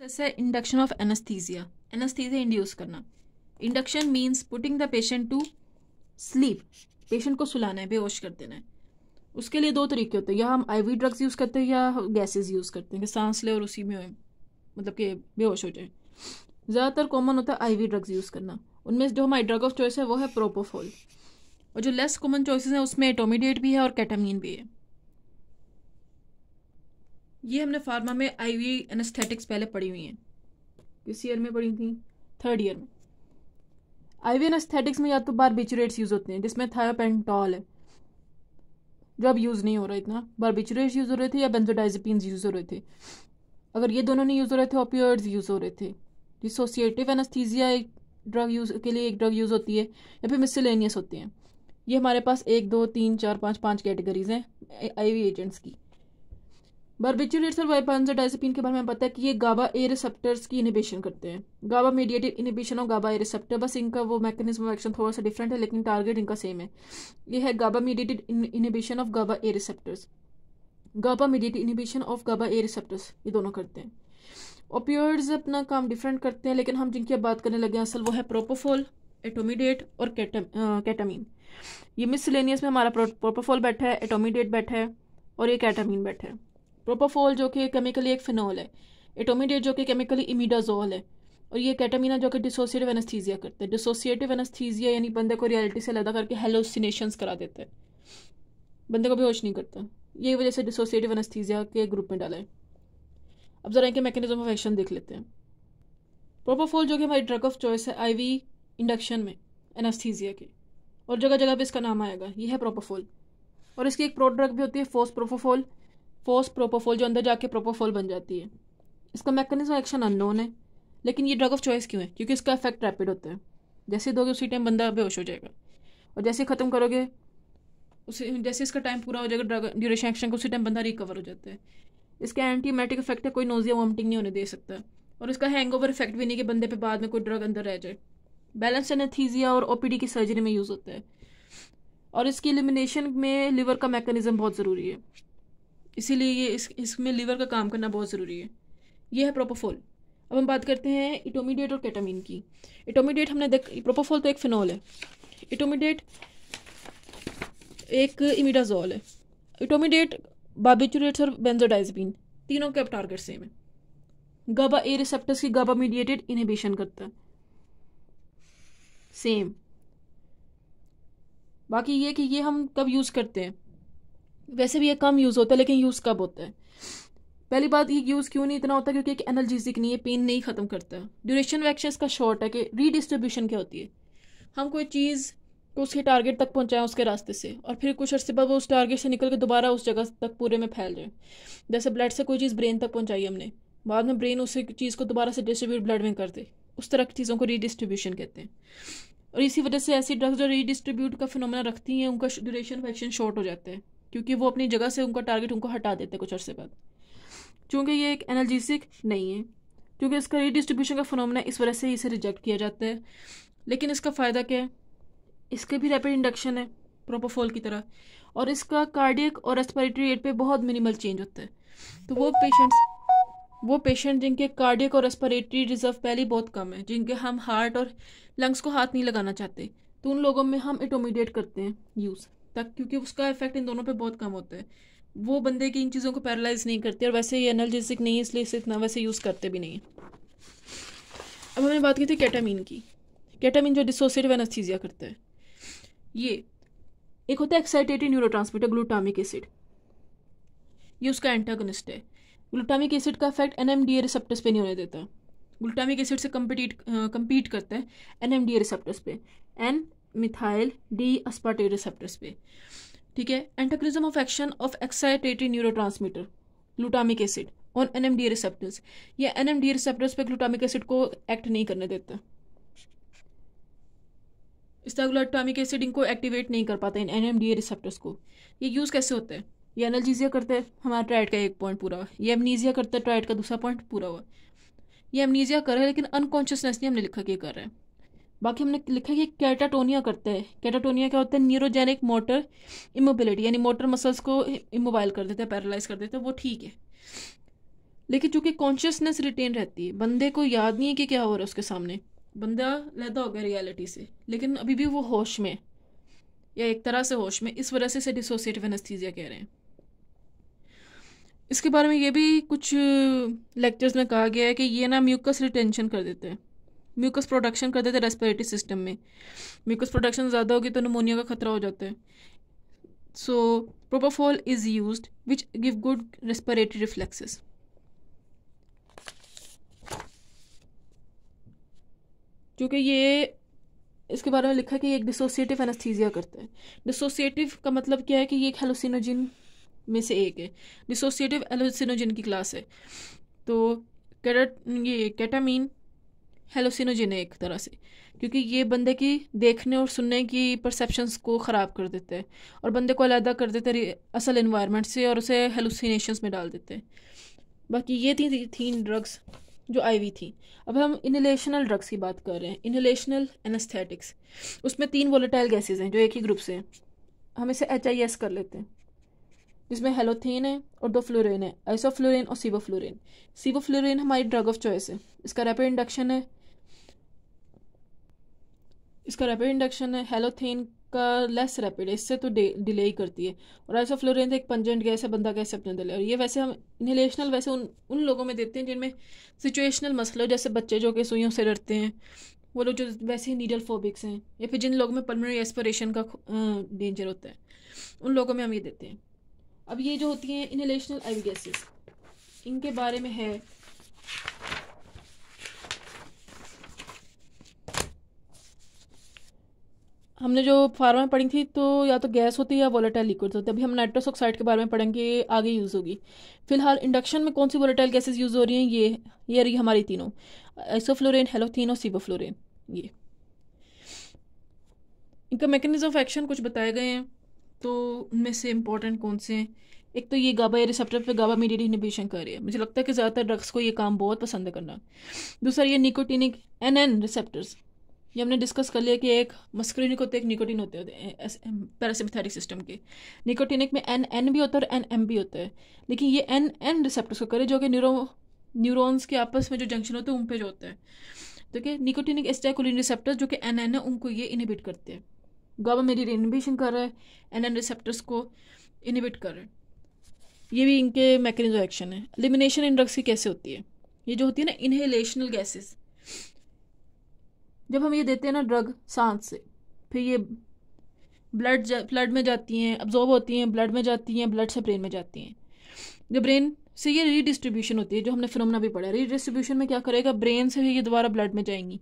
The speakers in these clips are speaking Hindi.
जैसे induction of anaesthesia anaesthesia induce करना induction means putting the patient to sleep patient को सुलाना है बेहोश कर देना है उसके लिए दो तरीके होते हैं या हम आईवी ड्रग्स यूज़ करते हैं या गैसेस यूज़ करते हैं कि सांस ले और उसी में मतलब कि बेहोश हो जाए ज़्यादातर कॉमन होता है आईवी ड्रग्स यूज़ करना उनमें जो हमारी ड्रग ऑफ चॉइस है वो है प्रोपोफॉल और जो लेस कॉमन चॉइसेस हैं उसमें एटोमीडिएट भी है और कैटामीन भी है ये हमने फार्मा में आई वी एनेस्थेटिक्स पहले पढ़ी हुई हैं किस ईयर में पढ़ी थी थर्ड ईयर में आई वी एनेस्थेटिक्स में या तो बारबिचुरेट्स यूज़ होते हैं जिसमें थायोपेंटॉल है जो अब यूज़ नहीं हो रहा इतना बारबिचुरेट्स यूज़ हो रहे थे या बेंजोडाइजपिन यूज़ हो रहे थे अगर ये दोनों नहीं यूज़ हो रहे थे ओपियोइड्स यूज़ हो रहे थे डिसोसिएटिव एनेस्थीजिया एक ड्रग यूज़ के लिए एक ड्रग यूज़ होती है या फिर मिसलेनियस होते हैं ये हमारे पास एक दो तीन चार पाँच पाँच कैटेगरीज हैं आई वी एजेंट्स की बर्बिचुलेट्स और वाइपानजाडाइजेपिन के बारे में पता है कि ये गाबा ए रिसेप्टर्स की इनिबिशन करते हैं गाबा मीडिएटेड इनिबिशन और गाबा ए रिसेप्टर बस इनका वो मैकेनिज्म ऑफ एक्शन थोड़ा सा डिफरेंट है लेकिन टारगेट इनका सेम है ये है GABA mediated inhibition of GABA A receptors GABA mediated inhibition of GABA A receptors ये दोनों करते हैं ओपियोइड्स अपना काम डिफरेंट करते हैं लेकिन हम जिनकी अब बात करने लगे असल वो है प्रोपोफोल एटोमीडिएट और कैटामिन ये मिसलेनियस में हमारा प्रोपोफोल बैठा है एटोमीडेट बैठा है और ये कैटामिन बैठा है प्रोपोफोल जो कि केमिकली एक फिनॉल है एटोमिडेट जो कि केमिकली इमीडाजोल है और ये कैटामिना जो कि डिसोसिएटिव एनस्थीजिया करते हैं डिसोसिएटिव एनस्थीजिया यानी बंदे को रियलिटी से अलग करके हेलोसिनेशंस करा देते हैं बंदे को भी होश नहीं करता यही वजह से डिसोसिएटिव एनस्थीजिया के ग्रुप में डाला है अब ज़रा इनके मैकेनिज्म ऑफ एक्शन देख लेते हैं प्रोपोफोल जो कि हमारी ड्रग ऑफ चॉइस है आई इंडक्शन में एनस्थीजिया के और जगह जगह पर इसका नाम आएगा ये है प्रोपोफोल और इसकी एक प्रोड्रग भी होती है फोस प्रोपोफोल फोर्स प्रोपोफोल जो अंदर जाके प्रोपोफोल बन जाती है इसका मैकेनिज्म एक्शन अननोन है लेकिन ये ड्रग ऑफ चॉइस क्यों है क्योंकि इसका इफेक्ट रैपिड होता है जैसे दोगे उसी टाइम बंदा बेहोश हो जाएगा और जैसे ख़त्म करोगे उसे जैसे इसका टाइम पूरा हो जाएगा ड्रग ड्यूरेशन एक्शन का उसी टाइम बंदा रिकवर हो जाता है इसका एंटीमेटिक इफेक्ट है कोई नोजिया वॉमिटिंग नहीं होने दे सकता और इसका हैंग इफेक्ट भी नहीं कि बंदे पे बाद में कोई ड्रग अंदर रह जाए बैलेंस एनेथीजिया और ओपीडी की सर्जरी में यूज़ होता है और इसकी एलिमिनेशन में लिवर का मैकेनिज्म बहुत ज़रूरी है इसीलिए ये इस इसमें लीवर का काम करना बहुत ज़रूरी है ये है प्रोपोफोल अब हम बात करते हैं इटोमीडिएट और कैटामिन की इटोमीडिएट हमने देख प्रोपोफोल तो एक फिनॉल है इटोमीडिएट एक इमिडाजोल है इटोमीडिएट बाबिचुरेट्स और बेंजोडाइजबिन तीनों के अब टारगेट सेम है गाबा ए रिसेप्टर्स की गाबा मीडिएटेड इनहिबिशन करता है सेम बाकी ये कि ये हम कब यूज़ करते हैं वैसे भी ये कम यूज़ होता है लेकिन यूज़ कब होता है पहली बात ये यूज़ क्यों नहीं इतना होता क्योंकि एक एनर्जीजिक नहीं है पेन नहीं ख़त्म करता ड्यूरेशन ऑफ एक्शन इसका शॉर्ट है कि रीडिस्ट्रीब्यूशन क्या होती है हम कोई चीज़ को उसके टारगेट तक पहुँचाएं उसके रास्ते से और फिर कुछ अर्से बाद वो उस टारगेट से निकल के दोबारा उस जगह तक पूरे में फैल जाए जैसे ब्लड से कोई चीज़ ब्रेन तक पहुँचाई हमने बाद में ब्रेन उस चीज़ को दोबारा से डिस्ट्रीब्यूट ब्लड में कर दे उस तरह की चीज़ों को रीडिस्ट्रीब्यूशन कहते हैं और इसी वजह से ऐसी ड्रग्स जो रीडिस्ट्रीब्यूट का फिनोमेना रखती हैं उनका ड्यूरेशन ऑफ एक्शन शॉर्ट हो जाता है क्योंकि वो अपनी जगह से उनका टारगेट उनको हटा देते हैं कुछ अर्से बाद चूँकि ये एक एनर्जीसिक नहीं है क्योंकि इसका रीडिस्ट्रीब्यूशन का फिनोमेना इस वजह से ही इसे रिजेक्ट किया जाता है लेकिन इसका फ़ायदा क्या है इसके भी रैपिड इंडक्शन है प्रोपोफोल की तरह और इसका कार्डियक और रेस्पिरेटरी रेट पे बहुत मिनिमल चेंज होता है तो वो पेशेंट्स वो पेशेंट जिनके कार्डियक और रेस्पिरेटरी रिजर्व पहले बहुत कम है जिनके हम हार्ट और लंग्स को हाथ नहीं लगाना चाहते तो उन लोगों में हम इटोमीडिएट करते हैं यूज़ तक क्योंकि उसका इफेक्ट इन दोनों पे बहुत कम होता है वो बंदे की इन चीज़ों को पैरालाइज नहीं करती और वैसे ये एनालजेसिक नहीं इसलिए इसे इतना वैसे यूज़ करते भी नहीं अब हमने बात की थी कैटामिन की कैटामिन जो डिसोसिएटिव एनस्थीजिया करते हैं ये एक होता है excitated neurotransmitter glutamic acid ये उसका एंटागोनिस्ट है ग्लूटामिक एसिड का effect N M D A receptors पर नहीं होने देता ग्लूटामिक एसिड से कम्पीट कम्पीट करता है N M D A receptors पे N methyl D aspartate receptors पे ठीक है antagonism of action of excitatory neurotransmitter glutamic acid on N M D receptors ये एन एम डी रिसेप्टर्स पे ग्लूटामिक एसिड को एक्ट नहीं करने देता ग्लूटामिक एसिड इनको एक्टिवेट नहीं कर पाते इन एन एम डी रिसेप्टर्स को ये यूज़ कैसे होते हैं ये एनर्जीजिया करते हैं हमारा ट्राइड का एक पॉइंट पूरा हुआ ये एमनीजिया करते हैं ट्राइड का दूसरा पॉइंट पूरा हुआ ये एमनीजिया कर रहे हैं लेकिन अनकॉन्शियसनेस नहीं हमने लिखा कि कर रहे हैं बाकी हमने लिखा है कि कैटाटोनिया करता है कैटाटोनिया क्या होता है न्यूरोजेनिक मोटर इमोबिलिटी यानी मोटर मसल्स को इमोबाइल कर देता है पैरालाइज कर देते हैं वो ठीक है लेकिन चूंकि कॉन्शियसनेस रिटेन रहती है बंदे को याद नहीं है कि क्या हो रहा है उसके सामने बंदा लहदा हो गया रियलिटी से लेकिन अभी भी वो होश में या एक तरह से होश में इस वजह से इसे डिसोसिएटिव एनस्थीजिया कह रहे हैं इसके बारे में ये भी कुछ लेक्चर्स में कहा गया है कि ये ना म्यूकस रिटेंशन कर देते हैं म्यूकस प्रोडक्शन कर देते रेस्पिरेटरी सिस्टम में म्यूकस प्रोडक्शन ज़्यादा होगी तो निमोनिया का खतरा हो जाता है so propofol is use which give good respiratory reflexes क्योंकि ये इसके बारे में लिखा है कि एक डिसोसिएटिव एनेस्थीसिया करता है डिसोसिएटिव का मतलब क्या है कि ये एक हेलोसिनोजिन में से एक है डिसोसिएटिव एलोसिनोजिन की क्लास है तो कैट ये कैटामीन हेलोसिनोजिन एक तरह से क्योंकि ये बंदे की देखने और सुनने की परसेप्शंस को ख़राब कर देते हैं और बंदे को अलहदा कर देते हैं असल इन्वायरमेंट से और उसे हेलोसिनेशंस में डाल देते हैं बाकी ये थी तीन ड्रग्स जो आईवी थी अब हम इनहेलेशनल ड्रग्स की बात कर रहे हैं इनहेलेशनल एनस्थेटिक्स उसमें तीन वोलेटाइल गैसेज हैं जो एक ही ग्रुप से हैं हम इसे एच कर लेते हैं जिसमें हेलोथीन है और दो फ्लोरिन है आइसोफ्लोरिन और सीवोफ्लोरिन सीवोफ्लोरिन हमारी ड्रग ऑफ चॉइस है इसका रैपिड इंडक्शन है इसका रैपिड इंडक्शन है हेलोथेन का लेस रैपिड इससे तो डिले ही करती है और फ्लोरेंथ तो एक पंजेंट गैस है बंदा कैसे अपने दिले और ये वैसे हम इनहेलेशनल वैसे उन उन लोगों में देते हैं जिनमें सिचुएशनल मसले जैसे बच्चे जो कि सुइयों से डरते हैं वो लोग जो वैसे ही नीडल फोबिक्स हैं या फिर जिन लोगों में पलमरी एस्परेशन का डेंजर अं, होता है उन लोगों में हम ये देते हैं अब ये जो होती हैं इनहेलेशनल आई गैसेस इनके बारे में है हमने जो फार्मा में पढ़ी थी तो या तो गैस होती है या वोलेटाइल लिक्विड होते अभी हम नाइट्रस ऑक्साइड के बारे में पढ़ेंगे आगे यूज़ होगी फिलहाल इंडक्शन में कौन सी वोलेटाइल गैसेज यूज़ हो रही हैं ये ये रही हमारी तीनों आइसोफ्लोरेन हेलोथीन और सीबोफ्लोरेन ये इनका मैकेनिज्म ऑफ एक्शन कुछ बताए गए हैं तो उनमें से इम्पोर्टेंट कौन से हैं एक तो ये गाबा रिसेप्टर पे गाबा मीडियट इनहिबिशन कर रही है मुझे लगता है कि ज़्यादातर ड्रग्स को ये काम बहुत पसंद है करना दूसरा ये निकोटिनिक एन एन रिसेप्टर्स ये हमने डिस्कस कर लिया कि एक मस्क्रीनिक होते एक निकोटिन होते हैं पैरासिम्पथेटिक सिस्टम के निकोटिनिक में एन एन भी होता है और एन एम भी होता है लेकिन ये एन एन रिसेप्टर्स को करे जो कि न्यूरो न्यूरोन्स के आपस में जो जंक्शन होते हैं उन पे जो होता है तो क्या निकोटिनिक एस्टाकुलिन रिसेप्टर्स जो कि एन एन है उनको ये इनिबिट करते हैं गाबा मेरी इनिबिशन कर रहा है एन एन रिसेप्टर्स को इनिबिट कर रहे हैं ये भी इनके मैकेनिज्म एक्शन है एलिमिनेशन इन ड्रग्स की कैसे होती है ये जो होती है ना इनहेलेशनल गैसेस जब हम ये देते हैं ना ड्रग सांस से फिर ये ब्लड ब्लड में जाती हैं अब्जॉर्ब होती हैं ब्लड में जाती हैं ब्लड से ब्रेन में जाती हैं जो ब्रेन से ये रीडिस्ट्रीब्यूशन होती है जो हमने फिनोमना भी पढ़ा रीडिस्ट्रीब्यूशन में क्या करेगा ब्रेन से भी ये दोबारा ब्लड में जाएंगी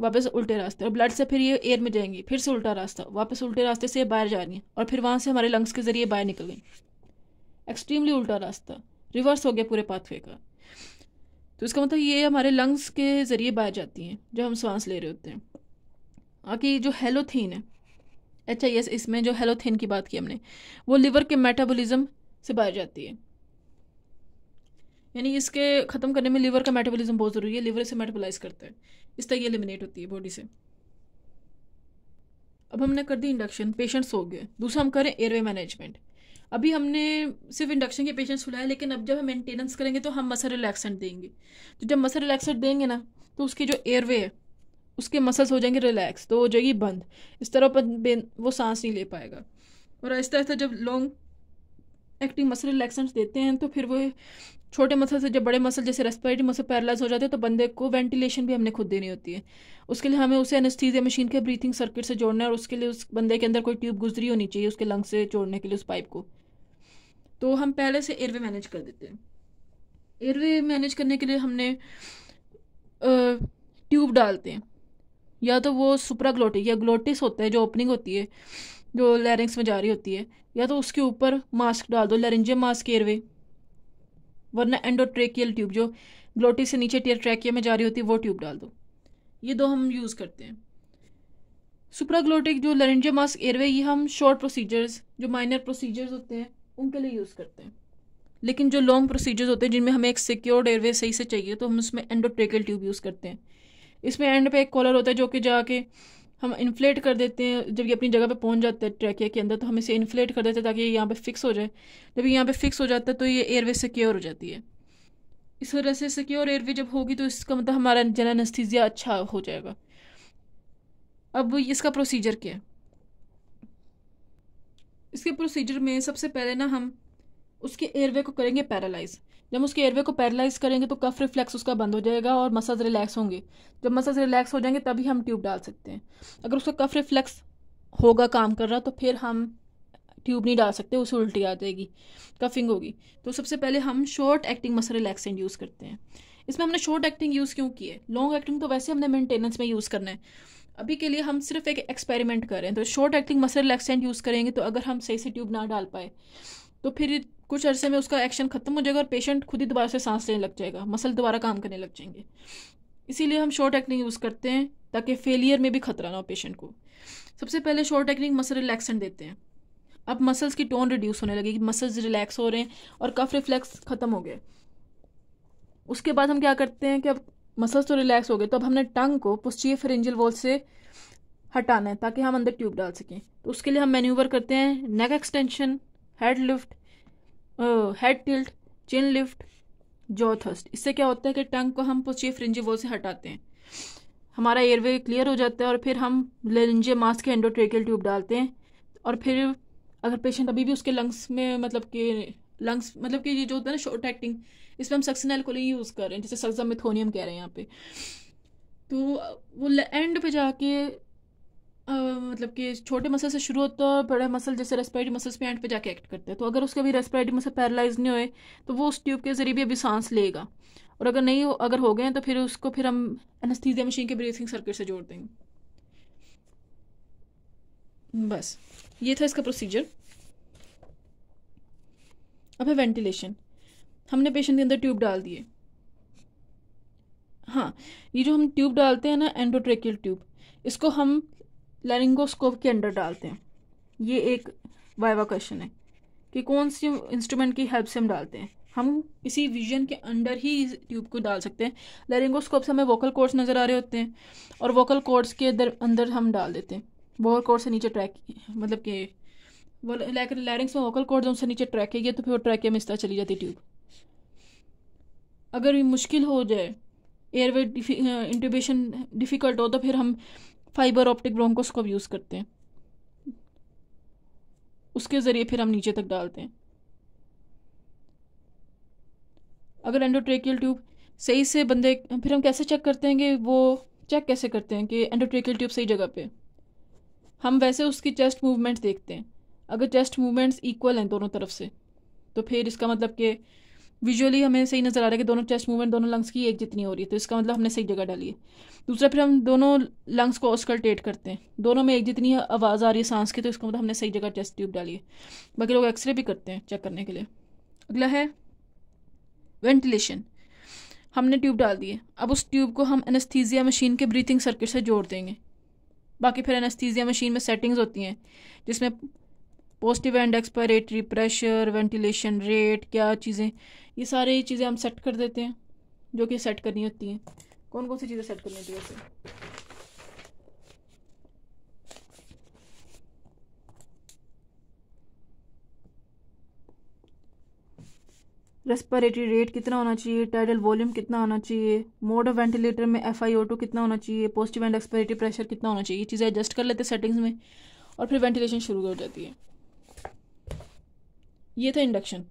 वापस उल्टे रास्ते और ब्लड से फिर ये एयर में जाएंगी फिर से उल्टा रास्ता वापस उल्टे रास्ते से बाहर जा रही हैं और फिर वहाँ से हमारे लंग्स के ज़रिए बाहर निकल गई एक्सट्रीमली उल्टा रास्ता रिवर्स हो गया पूरे पाथवे का तो इसका मतलब ये हमारे लंग्स के ज़रिए बाहर जाती हैं जब हम सांस ले रहे होते हैं बाकी जो हेलोथीन है अच्छा यस इसमें जो हेलोथीन की बात की हमने वो लिवर के मेटाबॉलिज्म से बाहर जाती है यानी इसके ख़त्म करने में लिवर का मेटाबॉलिज्म बहुत ज़रूरी है लिवर से मेटाबोलाइज करता है इस तरह ये एलिमिनेट होती है बॉडी से अब हमने कर दी इंडक्शन पेशेंट सो गए दूसरा हम करें एयरवे मैनेजमेंट अभी हमने सिर्फ इंडक्शन के पेशेंट्स खुलाए लेकिन अब जब हम मेंटेनेंस करेंगे तो हम मसल रिलैक्सेंट देंगे तो जब मसल रिलैक्सेंट देंगे ना तो उसकी जो एयरवे है उसके मसल्स हो जाएंगे रिलैक्स तो हो जाएगी बंद इस तरह पर वो सांस नहीं ले पाएगा और ऐसा आहिस्ता जब लॉन्ग एक्टिंग मसल रिलैक्सेंट्स देते हैं तो फिर वो छोटे मसल से जब बड़े मसल जैसे रेस्पिरेटरी मसल पैरलाइज हो जाते हैं तो बंदे को वेंटिलेशन भी हमने खुद देनी होती है उसके लिए हमें उसे एनस्थीजिया मशीन के ब्रीथिंग सर्किट से जोड़ना है और उसके लिए उस बंदे के अंदर कोई ट्यूब गुजरी होनी चाहिए उसके लंग से जोड़ने के लिए उस पाइप को तो हम पहले से एयरवे मैनेज कर देते हैं एयरवे मैनेज करने के लिए हमने ट्यूब डालते हैं या तो वो सुपरा ग्लोटिक या ग्लोटिस होता है जो ओपनिंग होती है जो लैरिंग्स में जा रही होती है या तो उसके ऊपर मास्क डाल दो लैरेंजियम मास्क एयरवे वरना एंडोट्रेकियल ट्यूब जो ग्लोटिस से नीचे टीयर ट्रैकिया में जा रही होती है वो ट्यूब डाल दो ये दो हम यूज़ करते हैं ग्लोटिक जो लरेंजिया मास्क एयरवे ये हम शॉर्ट प्रोसीजर्स जो माइनर प्रोसीजर्स होते हैं उनके लिए यूज़ करते हैं लेकिन जो लॉन्ग प्रोसीजर्स होते हैं जिनमें हमें एक सिक्योर्ड एयरवे सही से चाहिए तो हम उसमें एंडोट्रेकल ट्यूब यूज़ करते हैं इसमें एंड पे एक कॉलर होता है जो कि जाके हम इन्फ्लेट कर देते हैं जब ये अपनी जगह पे पहुंच जाता है ट्रैकिया के अंदर तो हम इसे इन्फ्लेट कर देते हैं ताकि ये यहाँ पे फिक्स हो जाए जब ये यहाँ पे फिक्स हो जाता है तो ये एयरवे सिक्योर हो जाती है इस वजह से सिक्योर एयरवे जब होगी तो इसका मतलब हमारा जनरल अच्छा हो जाएगा अब इसका प्रोसीजर क्या है इसके प्रोसीजर में सबसे पहले ना हम उसके एयरवे को करेंगे पैरालाइज जब उसके एयरवे को पैरालाइज करेंगे तो कफ रिफ्लेक्स उसका बंद हो जाएगा और मसल्स रिलैक्स होंगे जब मसल्स रिलैक्स हो जाएंगे तभी हम ट्यूब डाल सकते हैं अगर उसका कफ रिफ्लेक्स होगा काम कर रहा तो फिर हम ट्यूब नहीं डाल सकते उसे उल्टी आ जाएगी कफिंग होगी तो सबसे पहले हम short acting muscle relaxant use करते हैं इसमें हमने शॉर्ट एक्टिंग यूज़ क्यों की है लॉन्ग एक्टिंग तो वैसे हमने मेंटेनेंस में यूज़ करना है अभी के लिए हम सिर्फ एक एक्सपेरिमेंट करें तो short acting muscle relaxant use करेंगे तो अगर हम सही से ट्यूब ना डाल पाए तो फिर कुछ अरसे में उसका एक्शन खत्म हो जाएगा और पेशेंट खुद ही दोबारा से सांस लेने लग जाएगा मसल दोबारा काम करने लग जाएंगे इसीलिए हम शॉर्ट एक्टिंग यूज़ करते हैं ताकि फेलियर में भी खतरा ना हो पेशेंट को सबसे पहले शॉर्ट एक्टिंग मसल रिलैक्सेंट देते हैं अब मसल्स की टोन रिड्यूस होने लगी मसल्स रिलैक्स हो रहे हैं और कफ रिफ्लेक्स ख़त्म हो गए उसके बाद हम क्या करते हैं कि अब मसल्स तो रिलैक्स हो गए तो अब हमने टंग को पुस्टी फ्रेंजल वॉल से हटाना है ताकि हम अंदर ट्यूब डाल सकें तो उसके लिए हम मैन्यूवर करते हैं neck extension head lift head tilt chin lift jaw thrust इससे क्या होता है कि टंग को हम पोस्टीरियर फ्रेंजल वॉल से हटाते हैं हमारा एयरवे क्लियर हो जाता है और फिर हम लेंजे मास्क के एंडोट्रेकियल ट्यूब डालते हैं और फिर अगर पेशेंट अभी भी उसके लंग्स में मतलब कि लंग्स मतलब कि ये जो होता है ना शॉर्ट एक्टिंग इसमें हम सक्सन को नहीं यूज़ कर रहे हैं जैसे सक्सा मिथोनियम कह रहे हैं यहाँ पे तो वो एंड पे जाके आ, मतलब कि छोटे मसल से शुरू होता है बड़े मसल जैसे रेस्पिरेटरी मसल्स पे एंड पे जाके एक्ट करते हैं तो अगर उसके भी रेस्पिरेटरी मसल पैरलाइज नहीं हुए तो वो उस ट्यूब के जरिए भी अभी सांस लेगा और अगर नहीं हो अगर हो गए तो फिर उसको फिर हम एनस्थीजिया मशीन के ब्रीथिंग सर्किट से जोड़ देंगे बस ये था इसका प्रोसीजर अब है वेंटिलेशन हमने पेशेंट के अंदर ट्यूब डाल दिए हाँ ये जो हम ट्यूब डालते हैं ना एंडोट्रेकियल ट्यूब इसको हम लैरिंगोस्कोप के अंडर डालते हैं ये एक वाइवा क्वेश्चन है कि कौन सी इंस्ट्रूमेंट की हेल्प से हम डालते हैं हम इसी विजन के अंडर ही इस ट्यूब को डाल सकते हैं लैरिंगोस्कोप से हमें वोकल कोर्ड्स नज़र आ रहे होते हैं और वोकल कोर्ड्स के अंदर अंदर हम डाल देते हैं वोकल कोर्ड से नीचे ट्रैक मतलब कि वो लैरिंग्स में वोकल कॉर्ड उनसे नीचे ट्रैक है तो फिर वो ट्रैक में इस तरह चली जाती ट्यूब अगर मुश्किल हो जाए एयरवे इंट्यूबेशन डिफ़िकल्ट हो तो फिर हम फाइबर ऑप्टिक ब्रोंकोस्कोप यूज़ करते हैं उसके ज़रिए फिर हम नीचे तक डालते हैं अगर एंडोट्रेकियल ट्यूब सही से बंदे फिर हम कैसे चेक करते हैं कि वो चेक कैसे करते हैं कि एंडोट्रेकियल ट्यूब सही जगह पे हम वैसे उसकी चेस्ट मूवमेंट देखते हैं अगर चेस्ट मूवमेंट्स इक्वल हैं दोनों तरफ से तो फिर इसका मतलब कि विजुअली हमें सही नज़र आ रहा है कि दोनों चेस्ट मूवमेंट दोनों लंग्स की एक जितनी हो रही है तो इसका मतलब हमने सही जगह डाली है दूसरा फिर हम दोनों लंग्स को ऑस्कल्टेट करते हैं दोनों में एक जितनी आवाज़ आ रही है सांस की तो इसका मतलब हमने सही जगह चेस्ट ट्यूब डाली है बाकी लोग एक्सरे भी करते हैं चेक करने के लिए अगला है वेंटिलेशन हमने ट्यूब डाल दिए अब उस ट्यूब को हम एनेस्थीजिया मशीन के ब्रीथिंग सर्किट से जोड़ देंगे बाकी फिर एनेस्थीजिया मशीन में सेटिंग्स होती हैं जिसमें positive end expiratory pressure ventilation rate क्या चीज़ें ये सारी चीज़ें हम सेट कर देते हैं जो कि सेट करनी होती हैं कौन कौन सी चीज़ें सेट करनी होती है वैसे रेस्पिरेटरी रेट कितना होना चाहिए टाइडल वॉल्यूम कितना होना चाहिए मोड ऑफ वेंटिलेटर में एफ आई ओ टू कितना होना चाहिए पॉजिटिव एंड एक्सपिरेटरी प्रेशर कितना होना चाहिए ये चीज़ें एडजस्ट कर लेते हैं सेटिंग्स में और फिर वेंटिलेशन शुरू हो जाती है ये था इंडक्शन